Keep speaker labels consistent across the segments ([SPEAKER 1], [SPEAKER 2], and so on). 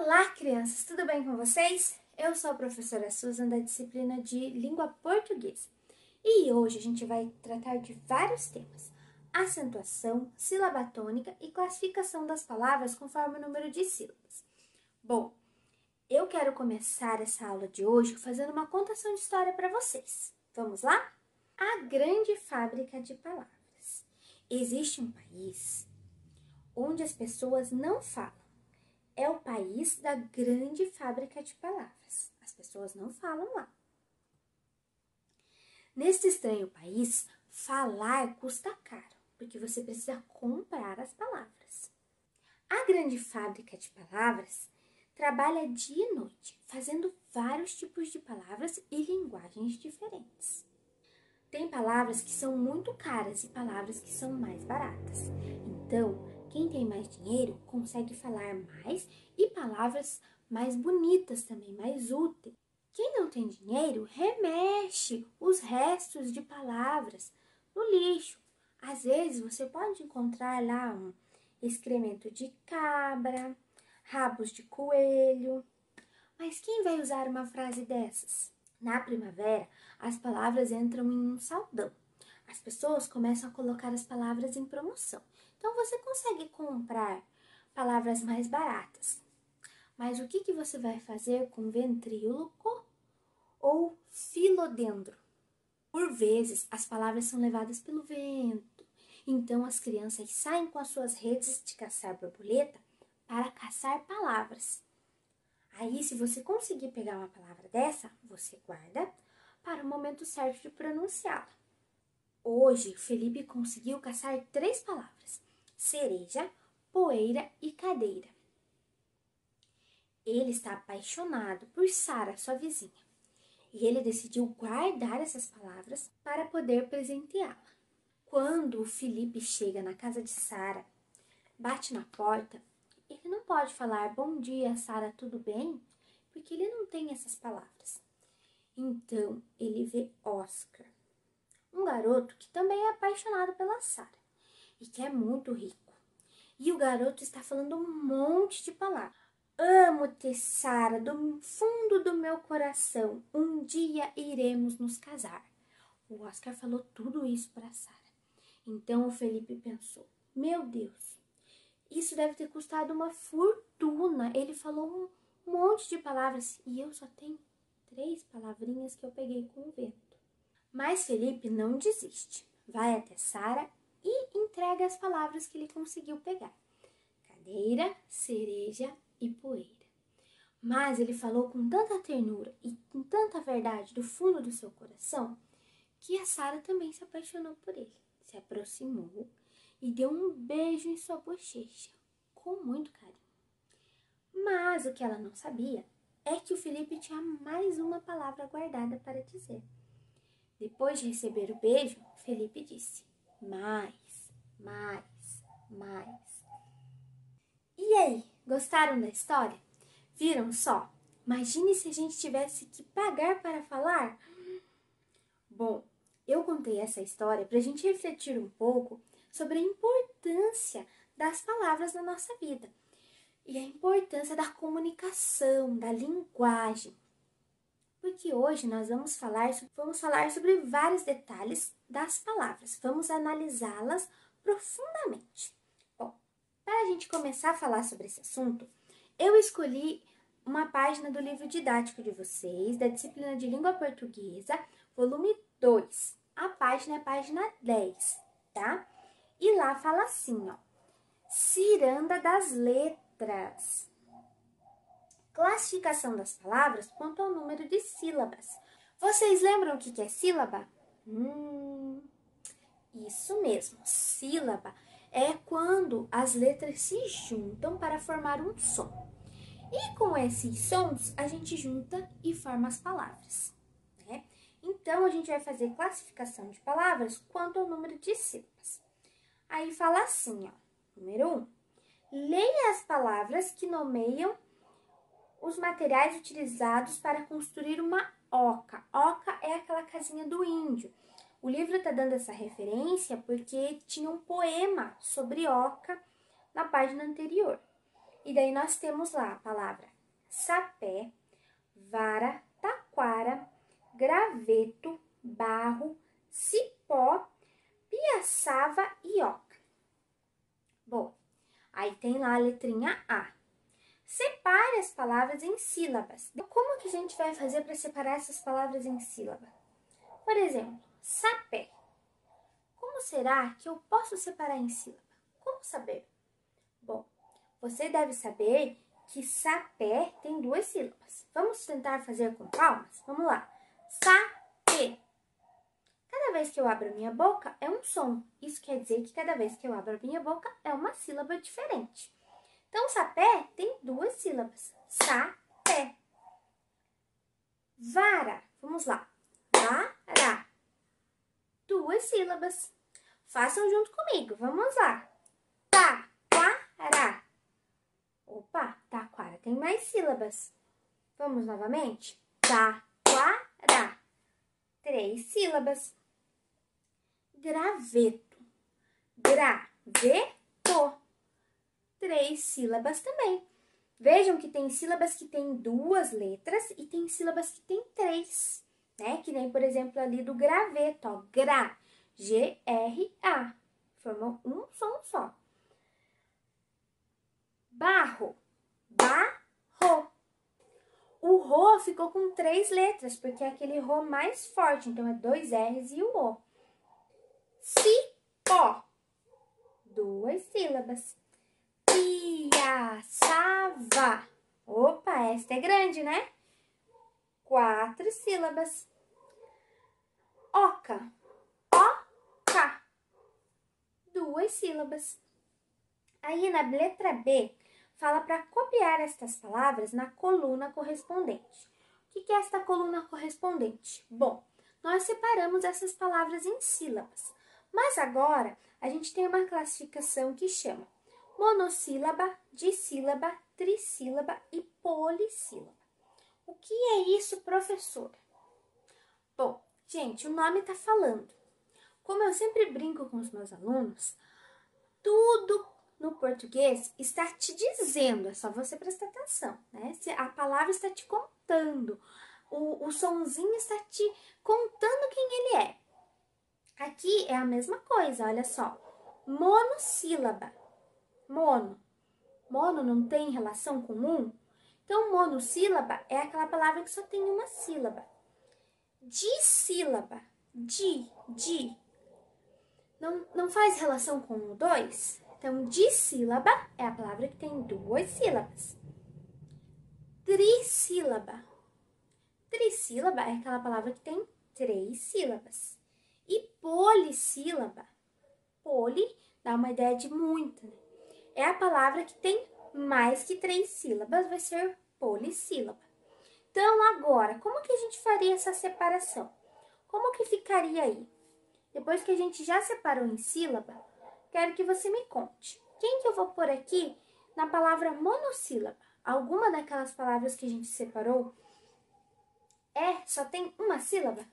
[SPEAKER 1] Olá, crianças! Tudo bem com vocês? Eu sou a professora Susan da disciplina de Língua Portuguesa e hoje a gente vai tratar de vários temas: acentuação, sílaba tônica e classificação das palavras conforme o número de sílabas. Bom, eu quero começar essa aula de hoje fazendo uma contação de história para vocês. Vamos lá? A grande fábrica de palavras. Existe um país onde as pessoas não falam é o país da grande fábrica de palavras. As pessoas não falam lá. Neste estranho país, falar custa caro, porque você precisa comprar as palavras. A grande fábrica de palavras trabalha dia e noite, fazendo vários tipos de palavras e linguagens diferentes. Tem palavras que são muito caras e palavras que são mais baratas. Então, quem tem mais dinheiro consegue falar mais e palavras mais bonitas também, mais úteis. Quem não tem dinheiro remexe os restos de palavras no lixo. Às vezes você pode encontrar lá um excremento de cabra, rabos de coelho. Mas quem vai usar uma frase dessas? Na primavera, as palavras entram em um saldão as pessoas começam a colocar as palavras em promoção. Então você consegue comprar palavras mais baratas. Mas o que, que você vai fazer com ventríloco ou filodendro? Por vezes, as palavras são levadas pelo vento. Então, as crianças saem com as suas redes de caçar borboleta para caçar palavras. Aí, se você conseguir pegar uma palavra dessa, você guarda para o momento certo de pronunciá-la. Hoje, Felipe conseguiu caçar três palavras: cereja, poeira e cadeira. Ele está apaixonado por Sara, sua vizinha, e ele decidiu guardar essas palavras para poder presenteá-la. Quando o Felipe chega na casa de Sara, bate na porta, ele não pode falar bom dia, Sara, tudo bem? Porque ele não tem essas palavras. Então ele vê Oscar, garoto que também é apaixonado pela Sara e que é muito rico. E o garoto está falando um monte de palavras. Amo-te, Sara, do fundo do meu coração. Um dia iremos nos casar. O Oscar falou tudo isso para Sara. Então o Felipe pensou: Meu Deus, isso deve ter custado uma fortuna. Ele falou um monte de palavras e eu só tenho três palavrinhas que eu peguei com o vento. Mas Felipe não desiste. Vai até Sara e entrega as palavras que ele conseguiu pegar: cadeira, cereja e poeira. Mas ele falou com tanta ternura e com tanta verdade do fundo do seu coração que a Sara também se apaixonou por ele. Se aproximou e deu um beijo em sua bochecha, com muito carinho. Mas o que ela não sabia é que o Felipe tinha mais uma palavra guardada para dizer. Depois de receber o beijo, Felipe disse: Mais, mais, mais. E aí, gostaram da história? Viram só? Imagine se a gente tivesse que pagar para falar? Bom, eu contei essa história para a gente refletir um pouco sobre a importância das palavras na nossa vida e a importância da comunicação, da linguagem porque hoje nós vamos falar, vamos falar sobre vários detalhes das palavras, vamos analisá-las profundamente. Bom, para a gente começar a falar sobre esse assunto, eu escolhi uma página do livro didático de vocês, da disciplina de língua portuguesa, volume 2. A página é a página 10, tá? E lá fala assim, ó. Ciranda das letras classificação das palavras quanto ao número de sílabas. Vocês lembram o que é sílaba? Hum, isso mesmo, sílaba é quando as letras se juntam para formar um som. E com esses sons a gente junta e forma as palavras. Né? Então a gente vai fazer classificação de palavras quanto ao número de sílabas. Aí fala assim, ó, número 1. Um, leia as palavras que nomeiam os materiais utilizados para construir uma oca. Oca é aquela casinha do índio. O livro está dando essa referência porque tinha um poema sobre oca na página anterior. E daí nós temos lá a palavra sapé, vara, taquara, graveto, barro, cipó, piaçava e oca. Bom, aí tem lá a letrinha A. Separe as palavras em sílabas. Então, como que a gente vai fazer para separar essas palavras em sílaba? Por exemplo, sapé. Como será que eu posso separar em sílaba? Como saber? Bom, você deve saber que sapé tem duas sílabas. Vamos tentar fazer com palmas? Vamos lá. Sapé. Cada vez que eu abro minha boca é um som. Isso quer dizer que cada vez que eu abro minha boca é uma sílaba diferente. Então, sapé tem duas sílabas. Sapé. Vara. Vamos lá. Vara. Duas sílabas. Façam junto comigo. Vamos lá. Taquara. Opa, taquara tem mais sílabas. Vamos novamente. Taquara. Três sílabas. Graveto. Graveto três sílabas também. Vejam que tem sílabas que tem duas letras e tem sílabas que tem três, né? Que nem, por exemplo, ali do graveto, ó, gra, G-R-A. Formam um som só. Barro, barro. O ro ficou com três letras, porque é aquele ro mais forte, então é dois R's e o O. si Cipó, duas sílabas. Piaçava. Opa, esta é grande, né? Quatro sílabas. Oca. Oca. Duas sílabas. Aí, na letra B, fala para copiar estas palavras na coluna correspondente. O que é esta coluna correspondente? Bom, nós separamos essas palavras em sílabas, mas agora a gente tem uma classificação que chama monossílaba, dissílaba, trissílaba e polissílaba. O que é isso, professor? Bom, gente, o nome está falando. Como eu sempre brinco com os meus alunos, tudo no português está te dizendo, é só você prestar atenção, né? A palavra está te contando, o, o sonzinho está te contando quem ele é. Aqui é a mesma coisa, olha só. Monossílaba mono. Mono não tem relação comum? Então, monossílaba é aquela palavra que só tem uma sílaba. Dissílaba. Di, di. Não, não faz relação com o dois? Então, dissílaba é a palavra que tem duas sílabas. Trissílaba. Trissílaba é aquela palavra que tem três sílabas. E polissílaba. Poli dá uma ideia de muita, né? é a palavra que tem mais que três sílabas, vai ser polissílaba. Então, agora, como que a gente faria essa separação? Como que ficaria aí? Depois que a gente já separou em sílaba, quero que você me conte. Quem que eu vou pôr aqui na palavra monossílaba? Alguma daquelas palavras que a gente separou é só tem uma sílaba?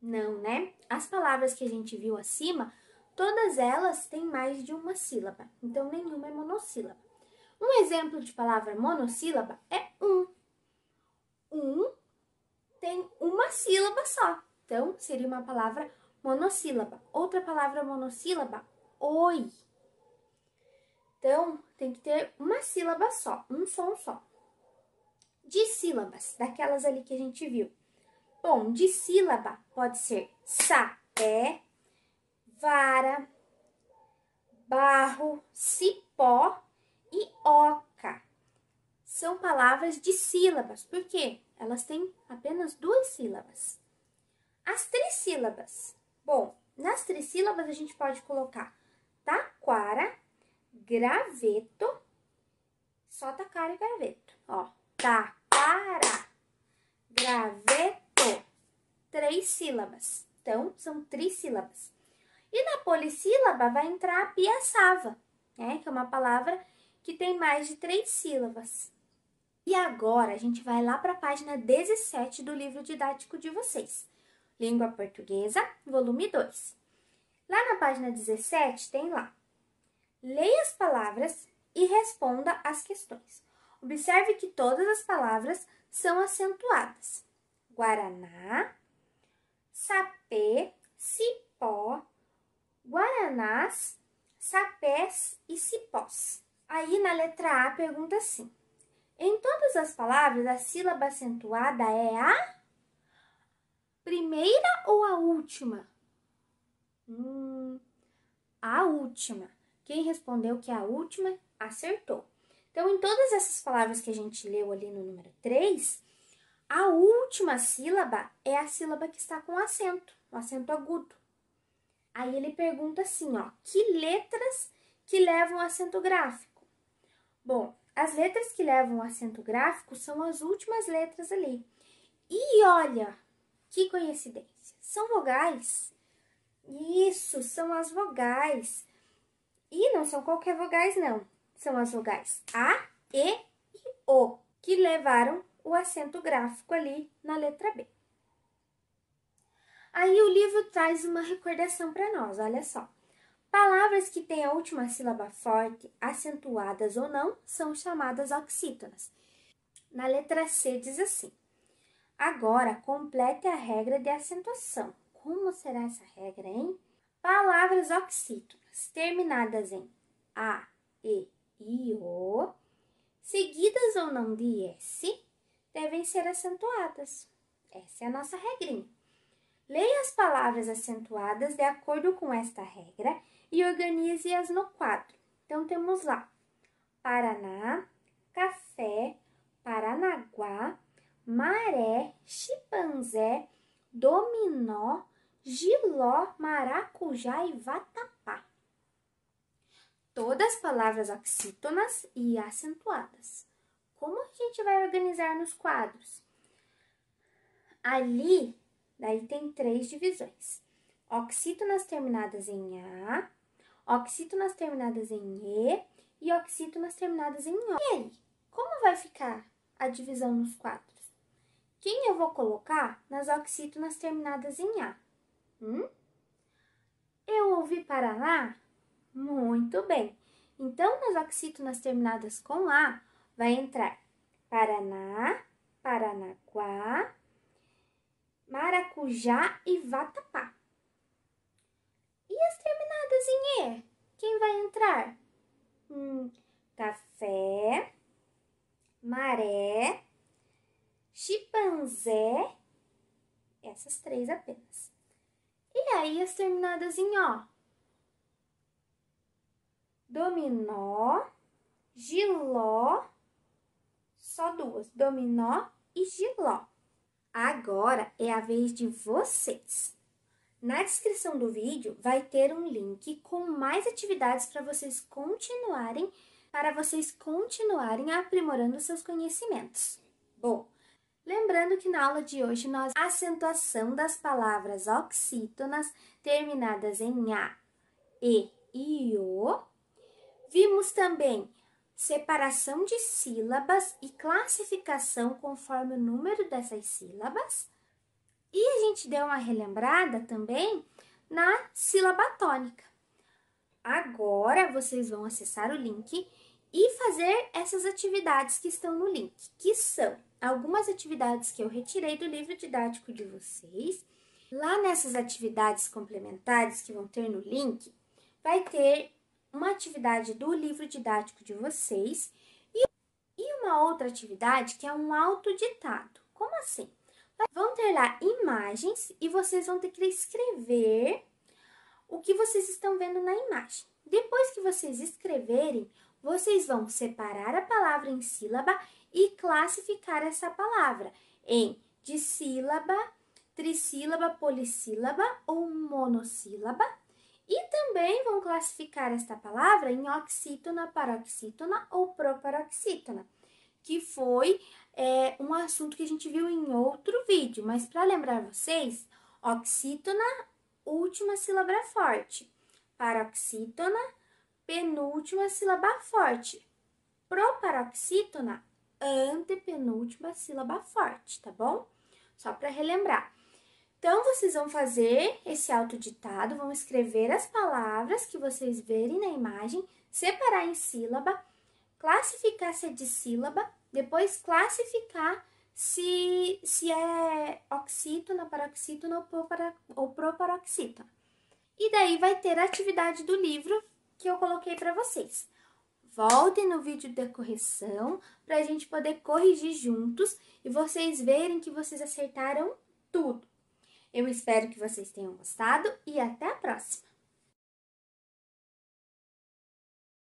[SPEAKER 1] Não, né? As palavras que a gente viu acima Todas elas têm mais de uma sílaba, então nenhuma é monossílaba. Um exemplo de palavra monossílaba é um. Um tem uma sílaba só, então seria uma palavra monossílaba. Outra palavra monossílaba, oi. Então tem que ter uma sílaba só, um som só. De sílabas, daquelas ali que a gente viu. Bom, de sílaba pode ser sa, é, vara, barro, cipó e oca. São palavras de sílabas, porque Elas têm apenas duas sílabas. As trissílabas. Bom, nas trissílabas a gente pode colocar taquara, graveto, só taquara e graveto. Ó, taquara, graveto, três sílabas. Então, são trissílabas. E na polissílaba vai entrar piaçava, né? que é uma palavra que tem mais de três sílabas. E agora a gente vai lá para a página 17 do livro didático de vocês, Língua Portuguesa, volume 2. Lá na página 17 tem lá: Leia as palavras e responda as questões. Observe que todas as palavras são acentuadas. Guaraná, sapê, Satanás, sapés e cipós. Aí na letra A pergunta assim: Em todas as palavras a sílaba acentuada é a primeira ou a última? Hum, a última. Quem respondeu que é a última acertou. Então, em todas essas palavras que a gente leu ali no número 3, a última sílaba é a sílaba que está com acento, acento agudo. Aí ele pergunta assim, ó, que letras que levam acento gráfico? Bom, as letras que levam acento gráfico são as últimas letras ali. E olha, que coincidência, são vogais. Isso, são as vogais. E não são qualquer vogais, não. São as vogais A, E e O, que levaram o acento gráfico ali na letra B. Aí o livro traz uma recordação para nós, olha só. Palavras que têm a última sílaba forte, acentuadas ou não, são chamadas oxítonas. Na letra C diz assim: Agora complete a regra de acentuação. Como será essa regra, hein? Palavras oxítonas terminadas em A, E, I, O, seguidas ou não de S, devem ser acentuadas. Essa é a nossa regrinha. Leia as palavras acentuadas de acordo com esta regra e organize-as no quadro. Então, temos lá Paraná, Café, Paranaguá, Maré, Chipanzé, Dominó, Giló, Maracujá e Vatapá. Todas palavras oxítonas e acentuadas. Como a gente vai organizar nos quadros? Ali Daí tem três divisões: oxítonas terminadas em A, oxítonas terminadas em E e oxítonas terminadas em O. E aí, como vai ficar a divisão nos quadros? Quem eu vou colocar nas oxítonas terminadas em A? Hum? Eu ouvi Paraná. Muito bem. Então, nas oxítonas terminadas com A, vai entrar Paraná, Paranaguá, maracujá e vatapá. E as terminadas em E? Quem vai entrar? Hum, café, maré, chimpanzé, essas três apenas. E aí as terminadas em O? Dominó, giló, só duas, dominó e giló. Agora é a vez de vocês. Na descrição do vídeo vai ter um link com mais atividades para vocês continuarem, para vocês continuarem aprimorando seus conhecimentos. Bom, lembrando que na aula de hoje nós acentuação das palavras oxítonas terminadas em a, e e o. Vimos também separação de sílabas e classificação conforme o número dessas sílabas. E a gente deu uma relembrada também na sílaba tônica. Agora vocês vão acessar o link e fazer essas atividades que estão no link, que são algumas atividades que eu retirei do livro didático de vocês. Lá nessas atividades complementares que vão ter no link, vai ter uma atividade do livro didático de vocês e, e uma outra atividade que é um autoditado. Como assim? Vão ter lá imagens e vocês vão ter que escrever o que vocês estão vendo na imagem. Depois que vocês escreverem, vocês vão separar a palavra em sílaba e classificar essa palavra em dissílaba, trissílaba, polissílaba ou monossílaba e também vão classificar esta palavra em oxítona, paroxítona ou proparoxítona, que foi é, um assunto que a gente viu em outro vídeo, mas para lembrar vocês, oxítona, última sílaba forte, paroxítona, penúltima sílaba forte, proparoxítona, antepenúltima sílaba forte, tá bom? Só para relembrar. Então, vocês vão fazer esse autoditado, vão escrever as palavras que vocês verem na imagem, separar em sílaba, classificar se é de sílaba, depois classificar se, se é oxítona, paroxítona ou proparoxítona. E daí vai ter a atividade do livro que eu coloquei para vocês. Voltem no vídeo da correção para a gente poder corrigir juntos e vocês verem que vocês acertaram tudo. Eu espero que vocês tenham gostado e até a próxima!